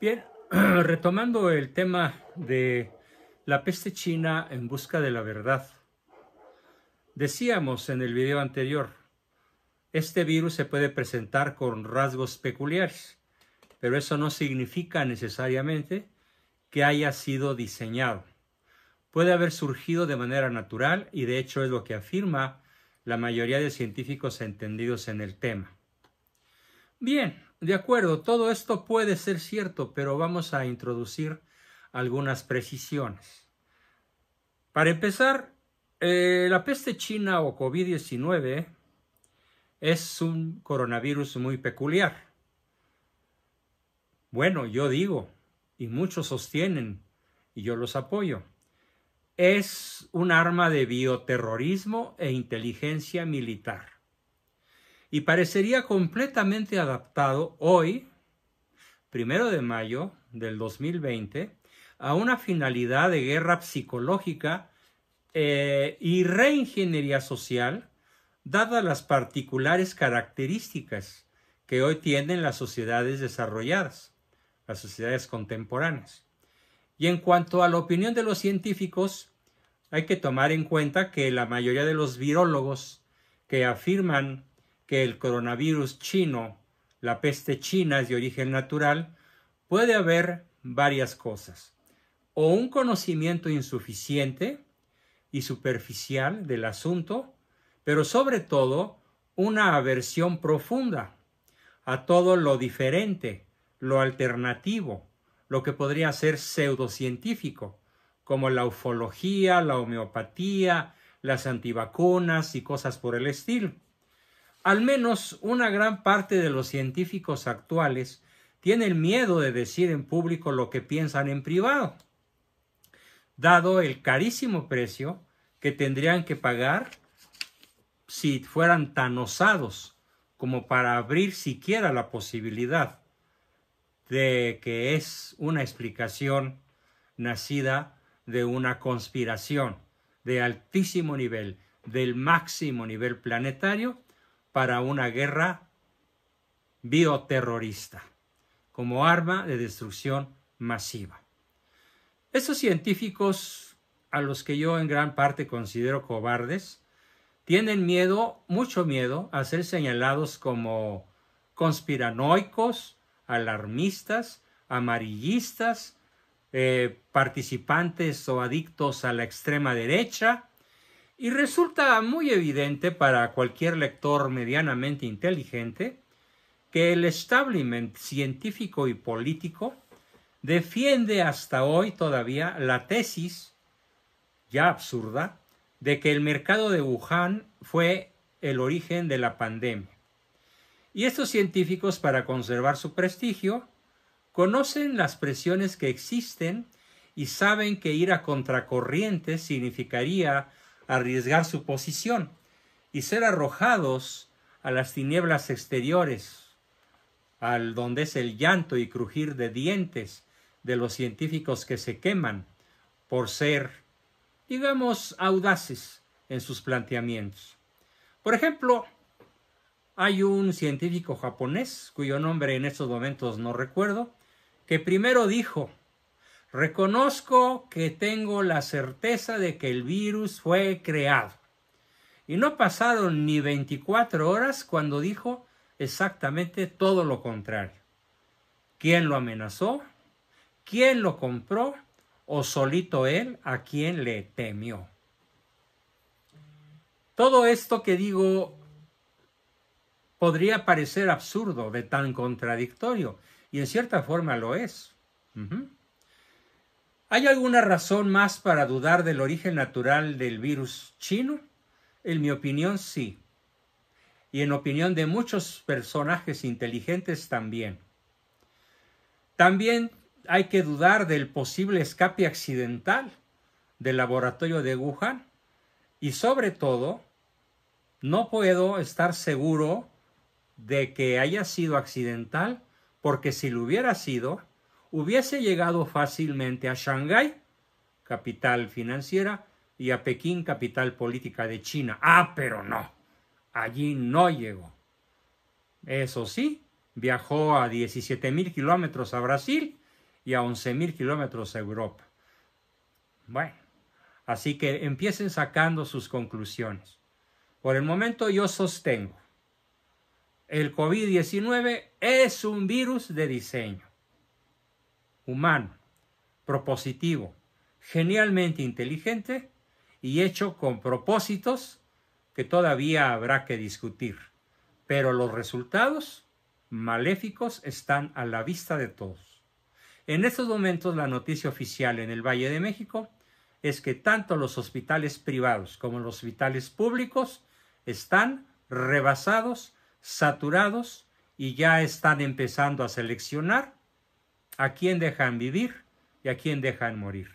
Bien, retomando el tema de la peste china en busca de la verdad. Decíamos en el video anterior, este virus se puede presentar con rasgos peculiares, pero eso no significa necesariamente que haya sido diseñado. Puede haber surgido de manera natural y de hecho es lo que afirma la mayoría de científicos entendidos en el tema. Bien, de acuerdo, todo esto puede ser cierto, pero vamos a introducir algunas precisiones. Para empezar, eh, la peste china o COVID-19 es un coronavirus muy peculiar. Bueno, yo digo, y muchos sostienen, y yo los apoyo, es un arma de bioterrorismo e inteligencia militar y parecería completamente adaptado hoy, primero de mayo del 2020, a una finalidad de guerra psicológica eh, y reingeniería social, dadas las particulares características que hoy tienen las sociedades desarrolladas, las sociedades contemporáneas. Y en cuanto a la opinión de los científicos, hay que tomar en cuenta que la mayoría de los virólogos que afirman que el coronavirus chino, la peste china es de origen natural, puede haber varias cosas. O un conocimiento insuficiente y superficial del asunto, pero sobre todo una aversión profunda a todo lo diferente, lo alternativo, lo que podría ser pseudocientífico, como la ufología, la homeopatía, las antivacunas y cosas por el estilo. Al menos una gran parte de los científicos actuales tienen miedo de decir en público lo que piensan en privado, dado el carísimo precio que tendrían que pagar si fueran tan osados como para abrir siquiera la posibilidad de que es una explicación nacida de una conspiración de altísimo nivel, del máximo nivel planetario, para una guerra bioterrorista como arma de destrucción masiva. Estos científicos, a los que yo en gran parte considero cobardes, tienen miedo, mucho miedo, a ser señalados como conspiranoicos, alarmistas, amarillistas, eh, participantes o adictos a la extrema derecha, y resulta muy evidente para cualquier lector medianamente inteligente que el establishment científico y político defiende hasta hoy todavía la tesis, ya absurda, de que el mercado de Wuhan fue el origen de la pandemia. Y estos científicos, para conservar su prestigio, conocen las presiones que existen y saben que ir a contracorriente significaría arriesgar su posición y ser arrojados a las tinieblas exteriores, al donde es el llanto y crujir de dientes de los científicos que se queman por ser, digamos, audaces en sus planteamientos. Por ejemplo, hay un científico japonés, cuyo nombre en estos momentos no recuerdo, que primero dijo, Reconozco que tengo la certeza de que el virus fue creado. Y no pasaron ni 24 horas cuando dijo exactamente todo lo contrario. ¿Quién lo amenazó? ¿Quién lo compró? ¿O solito él a quien le temió? Todo esto que digo podría parecer absurdo, de tan contradictorio, y en cierta forma lo es. ¿Hay alguna razón más para dudar del origen natural del virus chino? En mi opinión, sí. Y en opinión de muchos personajes inteligentes también. También hay que dudar del posible escape accidental del laboratorio de Wuhan. Y sobre todo, no puedo estar seguro de que haya sido accidental, porque si lo hubiera sido, hubiese llegado fácilmente a Shanghái, capital financiera, y a Pekín, capital política de China. Ah, pero no, allí no llegó. Eso sí, viajó a 17 mil kilómetros a Brasil y a 11 mil kilómetros a Europa. Bueno, así que empiecen sacando sus conclusiones. Por el momento yo sostengo, el COVID-19 es un virus de diseño humano, propositivo, genialmente inteligente y hecho con propósitos que todavía habrá que discutir. Pero los resultados maléficos están a la vista de todos. En estos momentos la noticia oficial en el Valle de México es que tanto los hospitales privados como los hospitales públicos están rebasados, saturados y ya están empezando a seleccionar a quién dejan vivir y a quién dejan morir.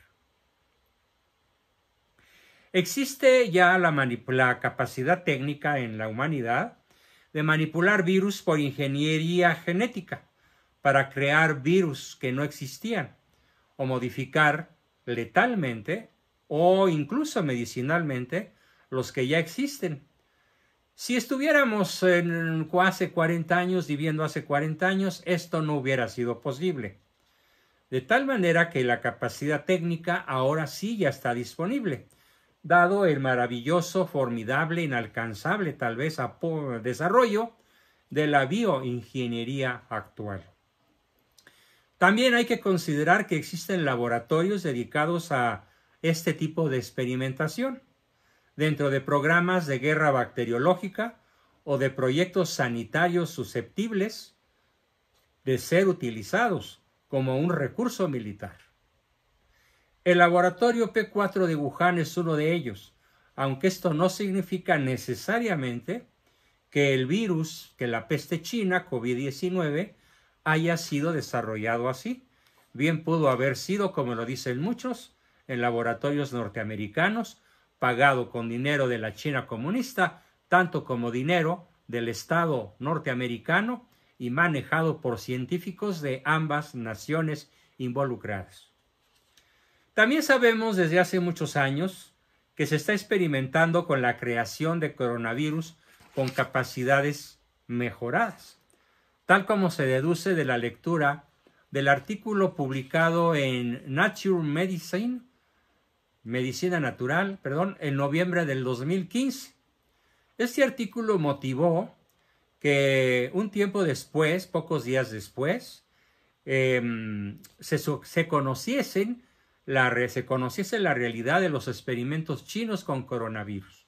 Existe ya la, capacidad técnica en la humanidad de manipular virus por ingeniería genética para crear virus que no existían o modificar letalmente o incluso medicinalmente los que ya existen. Si estuviéramos en, hace 40 años viviendo hace 40 años, esto no hubiera sido posible de tal manera que la capacidad técnica ahora sí ya está disponible, dado el maravilloso, formidable, inalcanzable tal vez desarrollo de la bioingeniería actual. También hay que considerar que existen laboratorios dedicados a este tipo de experimentación dentro de programas de guerra bacteriológica o de proyectos sanitarios susceptibles de ser utilizados como un recurso militar. El laboratorio P4 de Wuhan es uno de ellos, aunque esto no significa necesariamente que el virus, que la peste china COVID-19, haya sido desarrollado así. Bien pudo haber sido, como lo dicen muchos, en laboratorios norteamericanos, pagado con dinero de la China comunista, tanto como dinero del Estado norteamericano y manejado por científicos de ambas naciones involucradas. También sabemos desde hace muchos años que se está experimentando con la creación de coronavirus con capacidades mejoradas, tal como se deduce de la lectura del artículo publicado en Nature Medicine, Medicina Natural, perdón, en noviembre del 2015. Este artículo motivó que un tiempo después, pocos días después, em, se, conociesen la, se conociese la realidad de los experimentos chinos con coronavirus.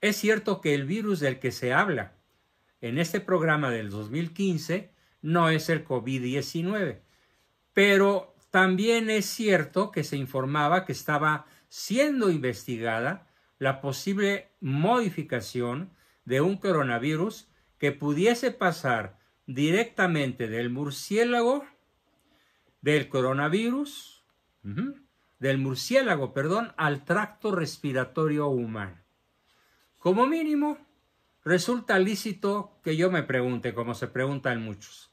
Es cierto que el virus del que se habla en este programa del 2015 no es el COVID-19, pero también es cierto que se informaba que estaba siendo investigada la posible modificación de un coronavirus que pudiese pasar directamente del murciélago, del coronavirus, del murciélago, perdón, al tracto respiratorio humano. Como mínimo, resulta lícito que yo me pregunte, como se preguntan muchos,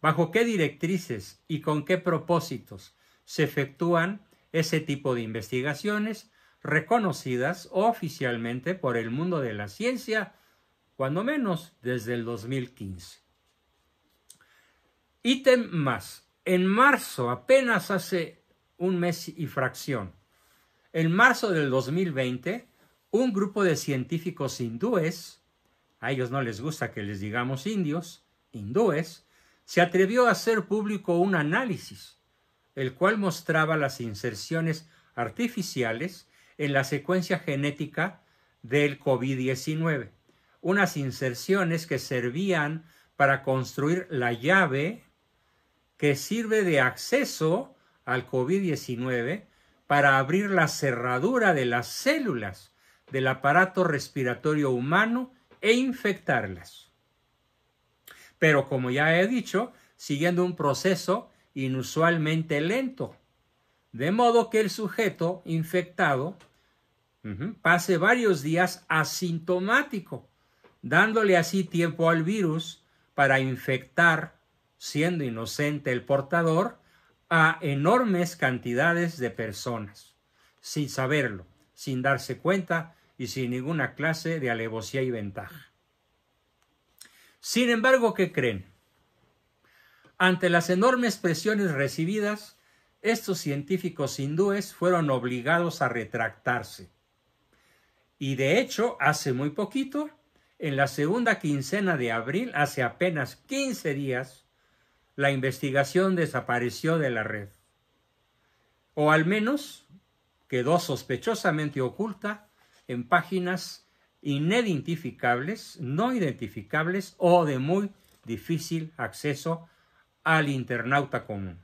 bajo qué directrices y con qué propósitos se efectúan ese tipo de investigaciones reconocidas oficialmente por el mundo de la ciencia cuando menos desde el 2015. Ítem más. En marzo, apenas hace un mes y fracción, en marzo del 2020, un grupo de científicos hindúes, a ellos no les gusta que les digamos indios, hindúes, se atrevió a hacer público un análisis, el cual mostraba las inserciones artificiales en la secuencia genética del COVID-19 unas inserciones que servían para construir la llave que sirve de acceso al COVID-19 para abrir la cerradura de las células del aparato respiratorio humano e infectarlas. Pero como ya he dicho, siguiendo un proceso inusualmente lento, de modo que el sujeto infectado pase varios días asintomático dándole así tiempo al virus para infectar, siendo inocente el portador, a enormes cantidades de personas, sin saberlo, sin darse cuenta y sin ninguna clase de alevosía y ventaja. Sin embargo, ¿qué creen? Ante las enormes presiones recibidas, estos científicos hindúes fueron obligados a retractarse. Y de hecho, hace muy poquito, en la segunda quincena de abril, hace apenas 15 días, la investigación desapareció de la red. O al menos quedó sospechosamente oculta en páginas inidentificables, no identificables o de muy difícil acceso al internauta común.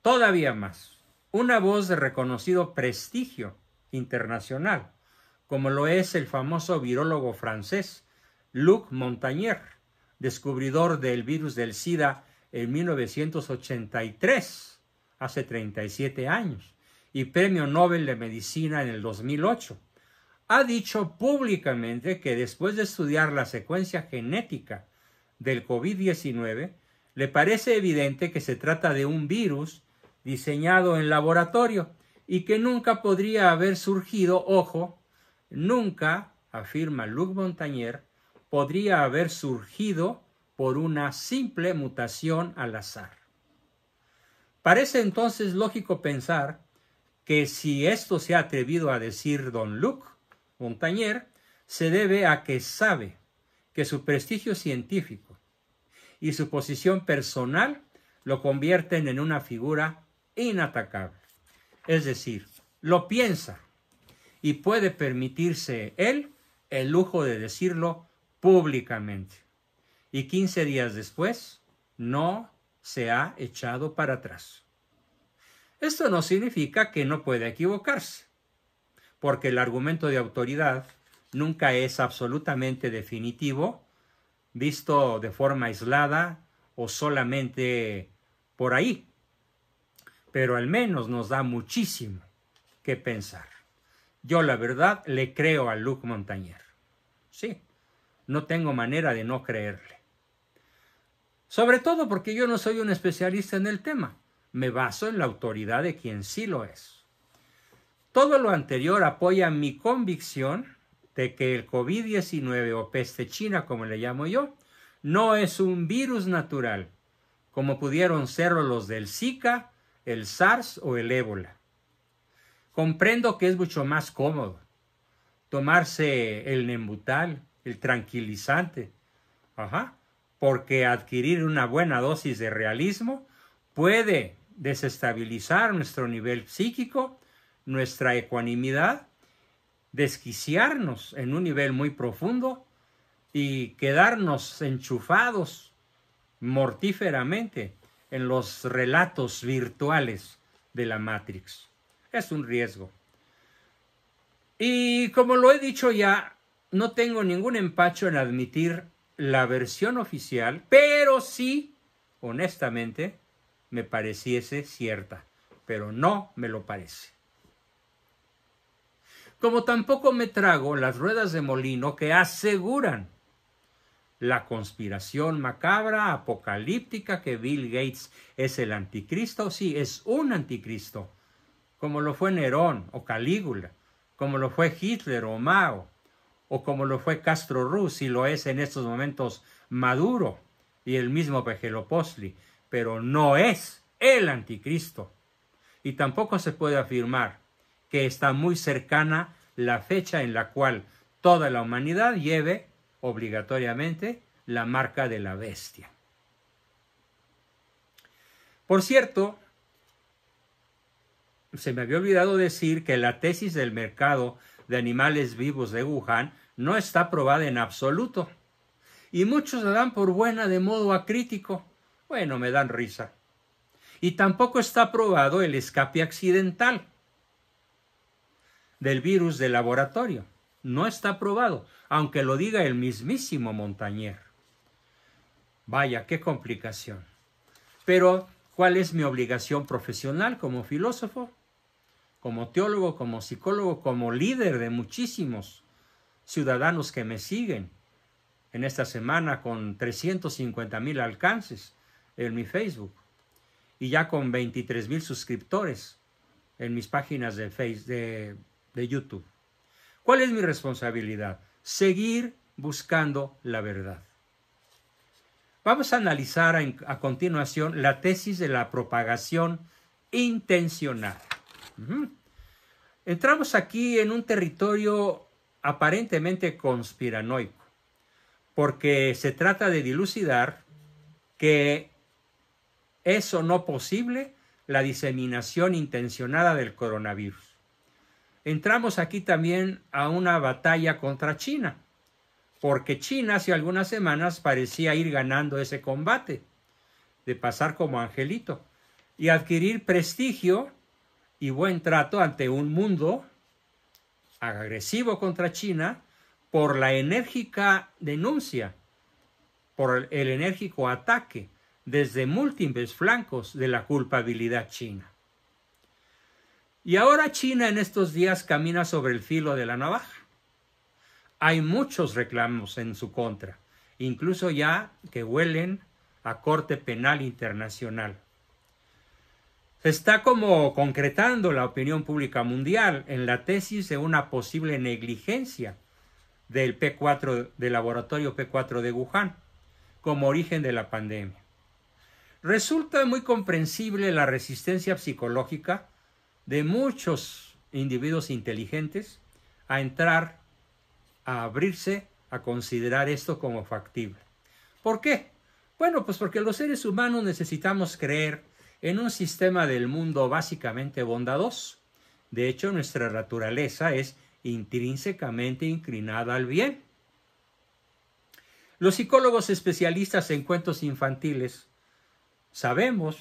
Todavía más, una voz de reconocido prestigio internacional como lo es el famoso virólogo francés Luc Montagnier, descubridor del virus del SIDA en 1983, hace 37 años, y premio Nobel de Medicina en el 2008. Ha dicho públicamente que después de estudiar la secuencia genética del COVID-19, le parece evidente que se trata de un virus diseñado en laboratorio y que nunca podría haber surgido, ojo, nunca, afirma Luc Montagnier, podría haber surgido por una simple mutación al azar. Parece entonces lógico pensar que si esto se ha atrevido a decir don Luc Montagnier, se debe a que sabe que su prestigio científico y su posición personal lo convierten en una figura inatacable. Es decir, lo piensa y puede permitirse él el lujo de decirlo públicamente. Y 15 días después, no se ha echado para atrás. Esto no significa que no puede equivocarse, porque el argumento de autoridad nunca es absolutamente definitivo, visto de forma aislada o solamente por ahí. Pero al menos nos da muchísimo que pensar. Yo la verdad le creo a Luc Montañer. Sí, no tengo manera de no creerle. Sobre todo porque yo no soy un especialista en el tema. Me baso en la autoridad de quien sí lo es. Todo lo anterior apoya mi convicción de que el COVID-19 o peste china, como le llamo yo, no es un virus natural, como pudieron ser los del Zika, el SARS o el ébola. Comprendo que es mucho más cómodo tomarse el Nembutal, el tranquilizante, porque adquirir una buena dosis de realismo puede desestabilizar nuestro nivel psíquico, nuestra ecuanimidad, desquiciarnos en un nivel muy profundo y quedarnos enchufados mortíferamente en los relatos virtuales de la Matrix es un riesgo. Y como lo he dicho ya, no tengo ningún empacho en admitir la versión oficial, pero sí, honestamente, me pareciese cierta, pero no me lo parece. Como tampoco me trago las ruedas de molino que aseguran la conspiración macabra, apocalíptica, que Bill Gates es el anticristo, sí, es un anticristo, como lo fue Nerón o Calígula, como lo fue Hitler o Mao, o como lo fue Castro Ruz, y lo es en estos momentos Maduro y el mismo Pejelopostli, pero no es el anticristo. Y tampoco se puede afirmar que está muy cercana la fecha en la cual toda la humanidad lleve obligatoriamente la marca de la bestia. Por cierto, se me había olvidado decir que la tesis del mercado de animales vivos de Wuhan no está probada en absoluto. Y muchos la dan por buena de modo acrítico. Bueno, me dan risa. Y tampoco está probado el escape accidental del virus de laboratorio. No está probado, aunque lo diga el mismísimo Montañer. Vaya, qué complicación. Pero, ¿cuál es mi obligación profesional como filósofo? como teólogo, como psicólogo, como líder de muchísimos ciudadanos que me siguen en esta semana con 350 mil alcances en mi Facebook y ya con 23 mil suscriptores en mis páginas de, de, YouTube. ¿Cuál es mi responsabilidad? Seguir buscando la verdad. Vamos a analizar a continuación la tesis de la propagación intencional. Entramos aquí en un territorio aparentemente conspiranoico, porque se trata de dilucidar que es o no posible la diseminación intencionada del coronavirus. Entramos aquí también a una batalla contra China, porque China hace algunas semanas parecía ir ganando ese combate, de pasar como angelito y adquirir prestigio y buen trato ante un mundo agresivo contra China por la enérgica denuncia, por el enérgico ataque desde múltiples flancos de la culpabilidad china. Y ahora China en estos días camina sobre el filo de la navaja. Hay muchos reclamos en su contra, incluso ya que huelen a Corte Penal Internacional está como concretando la opinión pública mundial en la tesis de una posible negligencia del P4 del laboratorio P4 de Wuhan como origen de la pandemia. Resulta muy comprensible la resistencia psicológica de muchos individuos inteligentes a entrar, a abrirse, a considerar esto como factible. ¿Por qué? Bueno, pues porque los seres humanos necesitamos creer en un sistema del mundo básicamente bondadoso. De hecho, nuestra naturaleza es intrínsecamente inclinada al bien. Los psicólogos especialistas en cuentos infantiles sabemos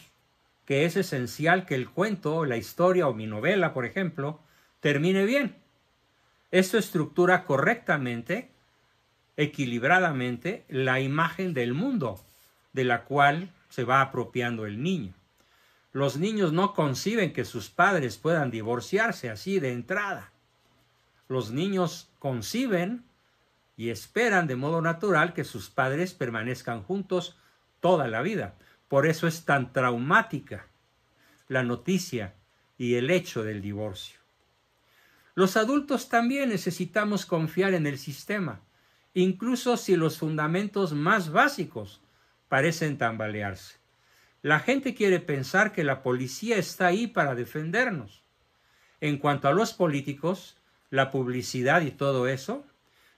que es esencial que el cuento, la historia o mi novela, por ejemplo, termine bien. Esto estructura correctamente, equilibradamente, la imagen del mundo de la cual se va apropiando el niño. Los niños no conciben que sus padres puedan divorciarse así de entrada. Los niños conciben y esperan de modo natural que sus padres permanezcan juntos toda la vida. Por eso es tan traumática la noticia y el hecho del divorcio. Los adultos también necesitamos confiar en el sistema, incluso si los fundamentos más básicos parecen tambalearse. La gente quiere pensar que la policía está ahí para defendernos. En cuanto a los políticos, la publicidad y todo eso,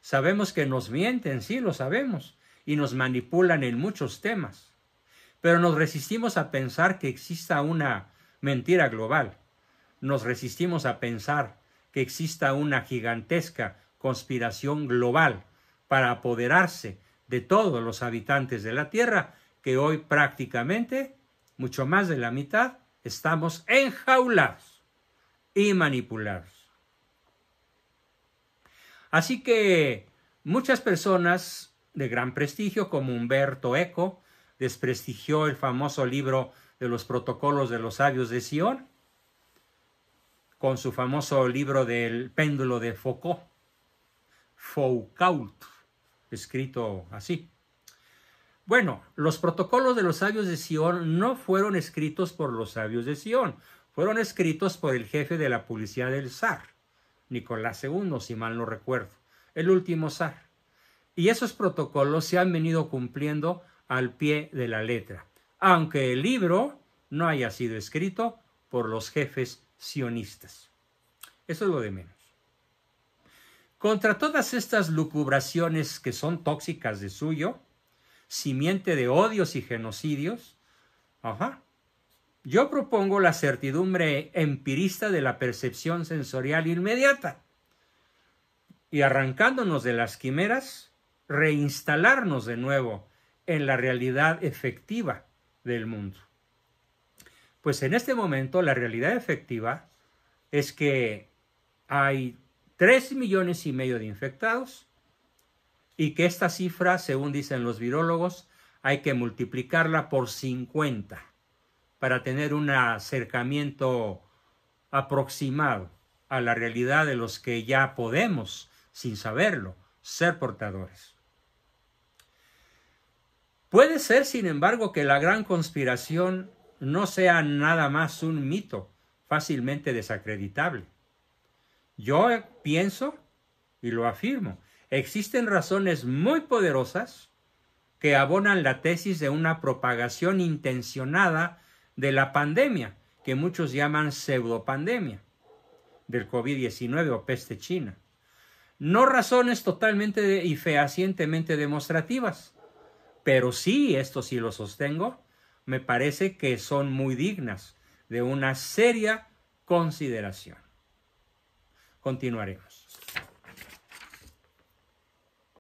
sabemos que nos mienten, sí lo sabemos, y nos manipulan en muchos temas. Pero nos resistimos a pensar que exista una mentira global. Nos resistimos a pensar que exista una gigantesca conspiración global para apoderarse de todos los habitantes de la Tierra que hoy prácticamente mucho más de la mitad, estamos enjaulados y manipulados. Así que muchas personas de gran prestigio, como Humberto Eco, desprestigió el famoso libro de los protocolos de los sabios de Sion, con su famoso libro del péndulo de Foucault, Foucault, escrito así. Bueno, los protocolos de los sabios de Sion no fueron escritos por los sabios de Sion, fueron escritos por el jefe de la policía del zar, Nicolás II, si mal no recuerdo, el último zar. Y esos protocolos se han venido cumpliendo al pie de la letra, aunque el libro no haya sido escrito por los jefes sionistas. Eso es lo de menos. Contra todas estas lucubraciones que son tóxicas de suyo, simiente de odios y genocidios. Ajá. Yo propongo la certidumbre empirista de la percepción sensorial inmediata y arrancándonos de las quimeras, reinstalarnos de nuevo en la realidad efectiva del mundo. Pues en este momento la realidad efectiva es que hay tres millones y medio de infectados, y que esta cifra, según dicen los virólogos, hay que multiplicarla por 50 para tener un acercamiento aproximado a la realidad de los que ya podemos, sin saberlo, ser portadores. Puede ser, sin embargo, que la gran conspiración no sea nada más un mito fácilmente desacreditable. Yo pienso y lo afirmo existen razones muy poderosas que abonan la tesis de una propagación intencionada de la pandemia, que muchos llaman pseudopandemia, del COVID-19 o peste china. No razones totalmente y fehacientemente demostrativas, pero sí, esto sí lo sostengo, me parece que son muy dignas de una seria consideración. Continuaremos.